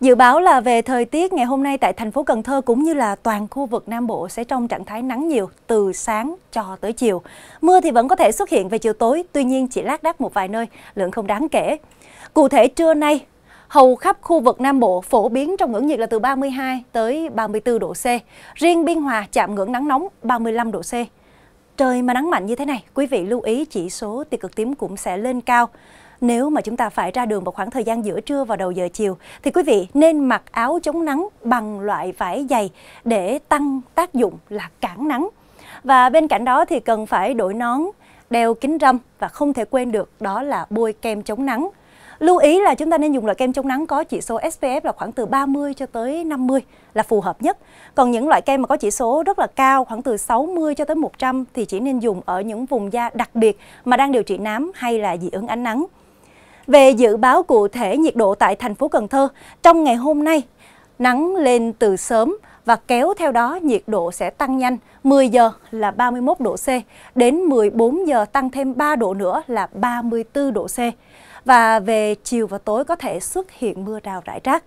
Dự báo là về thời tiết ngày hôm nay tại thành phố Cần Thơ cũng như là toàn khu vực Nam Bộ sẽ trong trạng thái nắng nhiều từ sáng cho tới chiều. Mưa thì vẫn có thể xuất hiện về chiều tối, tuy nhiên chỉ lác đác một vài nơi, lượng không đáng kể. Cụ thể trưa nay, hầu khắp khu vực Nam Bộ phổ biến trong ngưỡng nhiệt là từ 32 tới 34 độ C. Riêng Biên Hòa chạm ngưỡng nắng nóng 35 độ C. Trời mà nắng mạnh như thế này, quý vị lưu ý chỉ số tia cực tím cũng sẽ lên cao nếu mà chúng ta phải ra đường một khoảng thời gian giữa trưa và đầu giờ chiều thì quý vị nên mặc áo chống nắng bằng loại vải dày để tăng tác dụng là cản nắng. Và bên cạnh đó thì cần phải đội nón, đeo kính râm và không thể quên được đó là bôi kem chống nắng. Lưu ý là chúng ta nên dùng loại kem chống nắng có chỉ số SPF là khoảng từ 30 cho tới 50 là phù hợp nhất. Còn những loại kem mà có chỉ số rất là cao, khoảng từ 60 cho tới 100 thì chỉ nên dùng ở những vùng da đặc biệt mà đang điều trị nám hay là dị ứng ánh nắng. Về dự báo cụ thể nhiệt độ tại thành phố Cần Thơ, trong ngày hôm nay, nắng lên từ sớm và kéo theo đó nhiệt độ sẽ tăng nhanh, 10 giờ là 31 độ C, đến 14 giờ tăng thêm 3 độ nữa là 34 độ C. Và về chiều và tối có thể xuất hiện mưa rào rải rác.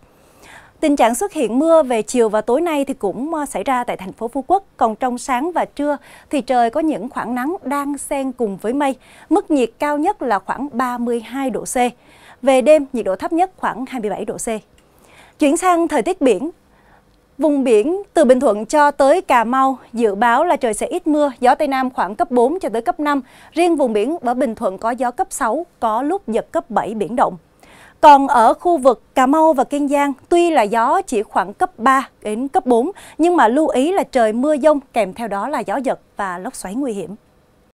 Tình trạng xuất hiện mưa về chiều và tối nay thì cũng ờ, xảy ra tại thành phố Phú Quốc, còn trong sáng và trưa thì trời có những khoảng nắng đang xen cùng với mây, mức nhiệt cao nhất là khoảng 32 độ C. Về đêm, nhiệt độ thấp nhất khoảng 27 độ C. Chuyển sang thời tiết biển, Vùng biển từ Bình Thuận cho tới Cà Mau dự báo là trời sẽ ít mưa, gió Tây Nam khoảng cấp 4 cho tới cấp 5. Riêng vùng biển ở Bình Thuận có gió cấp 6, có lúc giật cấp 7 biển động. Còn ở khu vực Cà Mau và Kiên Giang, tuy là gió chỉ khoảng cấp 3 đến cấp 4, nhưng mà lưu ý là trời mưa dông kèm theo đó là gió giật và lốc xoáy nguy hiểm.